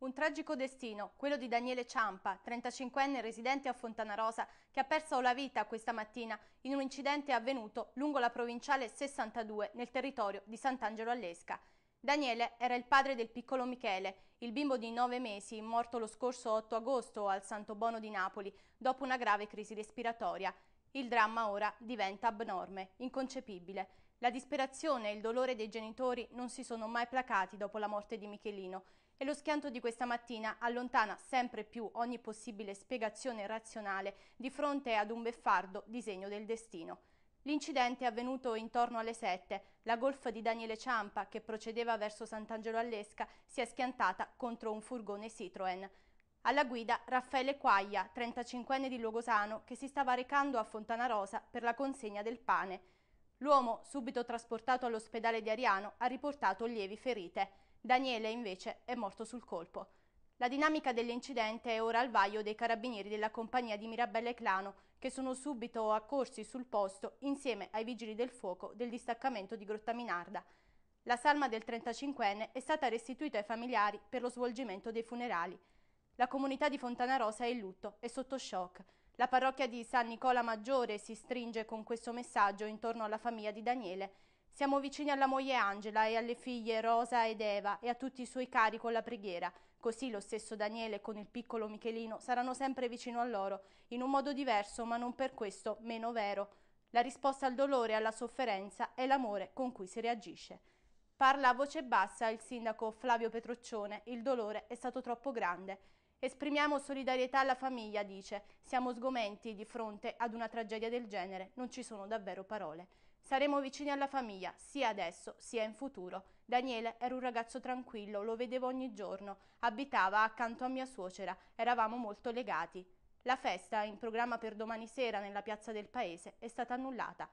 Un tragico destino, quello di Daniele Ciampa, 35enne residente a Fontanarosa, che ha perso la vita questa mattina in un incidente avvenuto lungo la provinciale 62 nel territorio di Sant'Angelo all'Esca. Daniele era il padre del piccolo Michele, il bimbo di 9 mesi morto lo scorso 8 agosto al Santo Bono di Napoli dopo una grave crisi respiratoria. Il dramma ora diventa abnorme, inconcepibile. La disperazione e il dolore dei genitori non si sono mai placati dopo la morte di Michelino e lo schianto di questa mattina allontana sempre più ogni possibile spiegazione razionale di fronte ad un beffardo disegno del destino. L'incidente è avvenuto intorno alle 7. La golf di Daniele Ciampa, che procedeva verso Sant'Angelo all'Esca, si è schiantata contro un furgone Citroën. Alla guida Raffaele Quaglia, 35enne di Logosano, che si stava recando a Fontanarosa per la consegna del pane. L'uomo, subito trasportato all'ospedale di Ariano, ha riportato lievi ferite. Daniele, invece, è morto sul colpo. La dinamica dell'incidente è ora al vaglio dei carabinieri della compagnia di Mirabella e Clano, che sono subito accorsi sul posto insieme ai vigili del fuoco del distaccamento di Grottaminarda. La salma del 35enne è stata restituita ai familiari per lo svolgimento dei funerali. La comunità di Fontana Rosa è in lutto e sotto shock. La parrocchia di San Nicola Maggiore si stringe con questo messaggio intorno alla famiglia di Daniele. Siamo vicini alla moglie Angela e alle figlie Rosa ed Eva e a tutti i suoi cari con la preghiera. Così lo stesso Daniele con il piccolo Michelino saranno sempre vicino a loro, in un modo diverso ma non per questo meno vero. La risposta al dolore e alla sofferenza è l'amore con cui si reagisce. Parla a voce bassa il sindaco Flavio Petroccione, il dolore è stato troppo grande. Esprimiamo solidarietà alla famiglia, dice. Siamo sgomenti di fronte ad una tragedia del genere, non ci sono davvero parole. Saremo vicini alla famiglia, sia adesso sia in futuro. Daniele era un ragazzo tranquillo, lo vedevo ogni giorno, abitava accanto a mia suocera, eravamo molto legati. La festa, in programma per domani sera nella piazza del paese, è stata annullata.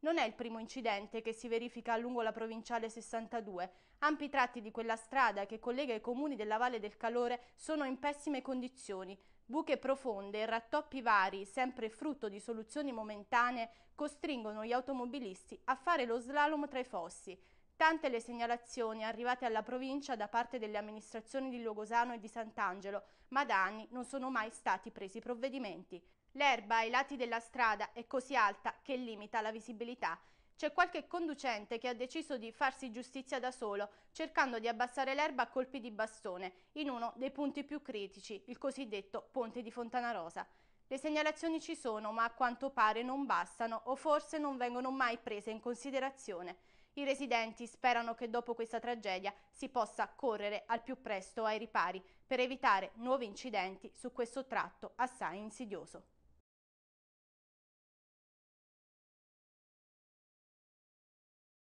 Non è il primo incidente che si verifica lungo la provinciale 62. Ampi tratti di quella strada che collega i comuni della Valle del Calore sono in pessime condizioni. Buche profonde e rattoppi vari, sempre frutto di soluzioni momentanee, costringono gli automobilisti a fare lo slalom tra i fossi. Tante le segnalazioni arrivate alla provincia da parte delle amministrazioni di Logosano e di Sant'Angelo, ma da anni non sono mai stati presi provvedimenti. L'erba ai lati della strada è così alta che limita la visibilità. C'è qualche conducente che ha deciso di farsi giustizia da solo, cercando di abbassare l'erba a colpi di bastone, in uno dei punti più critici, il cosiddetto Ponte di Fontanarosa. Le segnalazioni ci sono, ma a quanto pare non bastano o forse non vengono mai prese in considerazione. I residenti sperano che dopo questa tragedia si possa correre al più presto ai ripari per evitare nuovi incidenti su questo tratto assai insidioso.